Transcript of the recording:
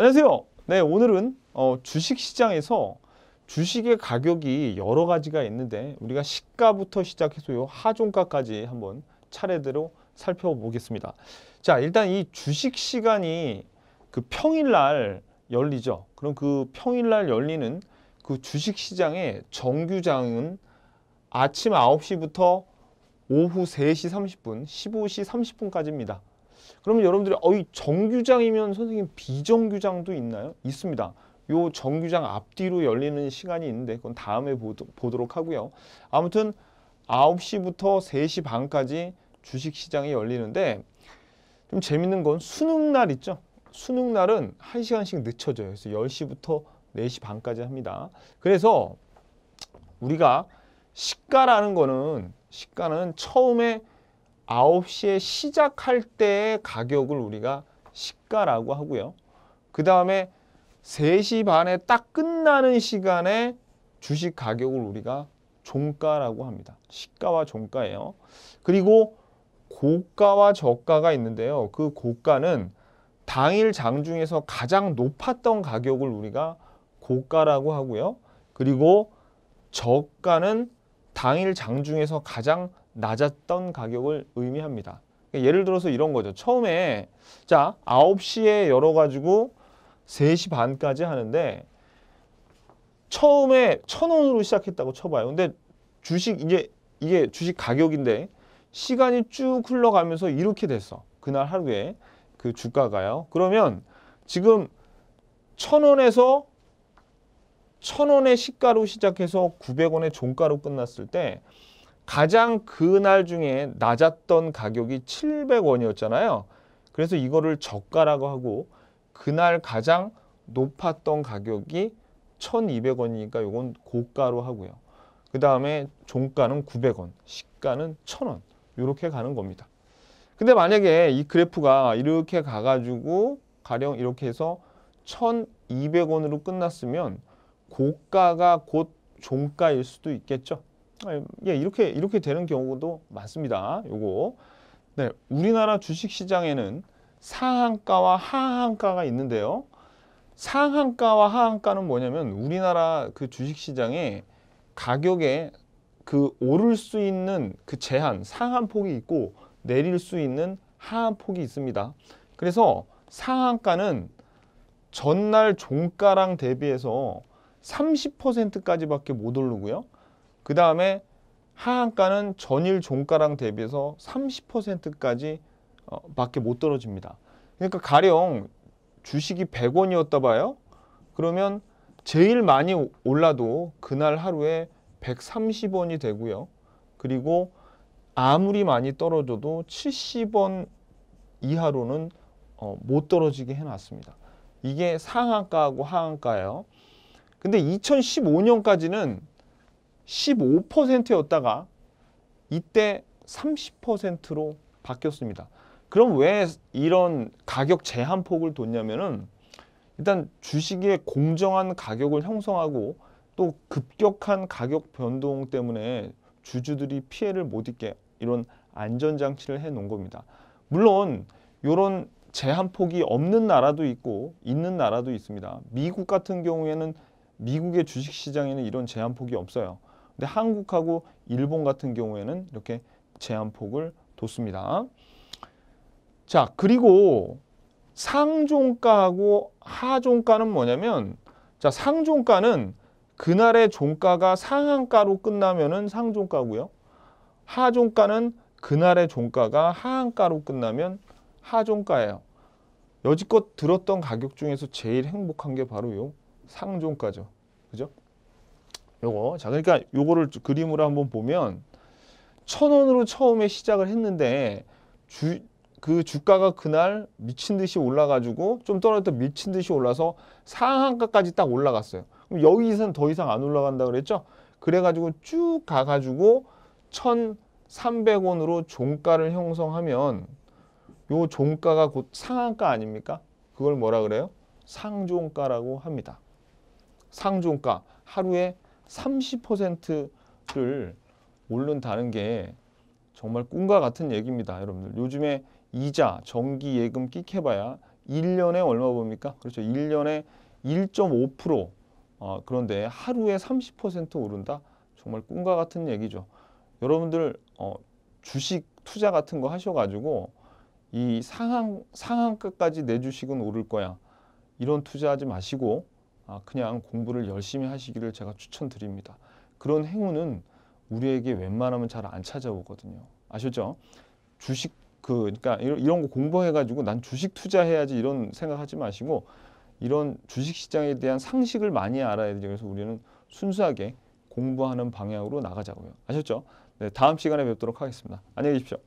안녕하세요. 네, 오늘은 어, 주식시장에서 주식의 가격이 여러 가지가 있는데 우리가 시가부터 시작해서요 하종가까지 한번 차례대로 살펴보겠습니다. 자, 일단 이 주식 시간이 그 평일날 열리죠. 그럼 그 평일날 열리는 그 주식 시장의 정규장은 아침 9시부터 오후 3시 30분, 15시 30분까지입니다. 그러면 여러분들이 어이 정규장이면 선생님 비정규장도 있나요? 있습니다. 요 정규장 앞뒤로 열리는 시간이 있는데 그건 다음에 보도록 하고요. 아무튼 9시부터 3시 반까지 주식시장이 열리는데 좀 재밌는 건 수능날 있죠. 수능날은 1시간씩 늦춰져요. 그래서 10시부터 4시 반까지 합니다. 그래서 우리가 시가라는 거는 시가는 처음에 9 시에 시작할 때의 가격을 우리가 시가라고 하고요. 그 다음에 3시 반에 딱 끝나는 시간에 주식 가격을 우리가 종가라고 합니다. 시가와 종가예요. 그리고 고가와 저가가 있는데요. 그 고가는 당일 장 중에서 가장 높았던 가격을 우리가 고가라고 하고요. 그리고 저가는 당일 장 중에서 가장 낮았던 가격을 의미합니다. 그러니까 예를 들어서 이런 거죠. 처음에 자 9시에 열어가지고 3시 반까지 하는데 처음에 1 0 0 0원으로 시작했다고 쳐봐요. 근데 주식 이제 이게 주식 가격인데 시간이 쭉 흘러가면서 이렇게 됐어. 그날 하루에 그 주가가요. 그러면 지금 1 0 0 0원에서1 0 0 0원의 시가로 시작해서 900원의 종가로 끝났을 때 가장 그날 중에 낮았던 가격이 700원이었잖아요. 그래서 이거를 저가라고 하고 그날 가장 높았던 가격이 1200원이니까 이건 고가로 하고요. 그 다음에 종가는 900원, 시가는 1000원 이렇게 가는 겁니다. 근데 만약에 이 그래프가 이렇게 가가지고 가령 이렇게 해서 1200원으로 끝났으면 고가가 곧 종가일 수도 있겠죠. 아, 예, 이렇게 이렇게 되는 경우도 많습니다. 요거. 네, 우리나라 주식 시장에는 상한가와 하한가가 있는데요. 상한가와 하한가는 뭐냐면 우리나라 그 주식 시장에 가격에 그 오를 수 있는 그 제한, 상한 폭이 있고 내릴 수 있는 하한 폭이 있습니다. 그래서 상한가는 전날 종가랑 대비해서 30%까지밖에 못 오르고요. 그 다음에 하한가는 전일 종가랑 대비해서 30%까지 어, 밖에 못 떨어집니다. 그러니까 가령 주식이 100원이었다 봐요. 그러면 제일 많이 올라도 그날 하루에 130원이 되고요. 그리고 아무리 많이 떨어져도 70원 이하로는 어, 못 떨어지게 해놨습니다. 이게 상한가하고 하한가예요. 근데 2015년까지는 15%였다가 이때 30%로 바뀌었습니다. 그럼 왜 이런 가격 제한 폭을 뒀냐면은 일단 주식의 공정한 가격을 형성하고 또 급격한 가격 변동 때문에 주주들이 피해를 못 입게 이런 안전장치를 해 놓은 겁니다. 물론 이런 제한폭이 없는 나라도 있고 있는 나라도 있습니다. 미국 같은 경우에는 미국의 주식시장에는 이런 제한폭이 없어요. 근데 한국하고 일본 같은 경우에는 이렇게 제한폭을 뒀습니다. 자, 그리고 상종가하고 하종가는 뭐냐면 자, 상종가는 그날의 종가가 상한가로 끝나면은 상종가고요. 하종가는 그날의 종가가 하한가로 끝나면 하종가예요. 여지껏 들었던 가격 중에서 제일 행복한 게 바로 요 상종가죠. 그죠? 요거. 자, 그러니까 요거를 그림으로 한번 보면 천 원으로 처음에 시작을 했는데 주, 그 주가가 그날 미친 듯이 올라가지고 좀 떨어졌다 미친 듯이 올라서 상한가까지 딱 올라갔어요. 그럼 여기서는 더 이상 안 올라간다 그랬죠? 그래가지고 쭉 가가지고 1,300원으로 종가를 형성하면 요 종가가 곧 상한가 아닙니까? 그걸 뭐라 그래요? 상종가라고 합니다. 상종가 하루에 30%를 오른다는 게 정말 꿈과 같은 얘기입니다. 여러분들 요즘에 이자, 정기 예금 끽해봐야 1년에 얼마 봅니까? 그렇죠. 1년에 1.5% 어, 그런데 하루에 30% 오른다? 정말 꿈과 같은 얘기죠. 여러분들 어, 주식 투자 같은 거 하셔가지고 이 상한, 상한가까지 내 주식은 오를 거야. 이런 투자하지 마시고 아, 그냥 공부를 열심히 하시기를 제가 추천드립니다. 그런 행운은 우리에게 웬만하면 잘 안 찾아오거든요. 아셨죠? 주식 그 그러니까 이런 거 공부해 가지고 난 주식 투자해야지 이런 생각하지 마시고 이런 주식 시장에 대한 상식을 많이 알아야 되죠. 그래서 우리는 순수하게 공부하는 방향으로 나가자고요. 아셨죠? 네, 다음 시간에 뵙도록 하겠습니다. 안녕히 계십시오.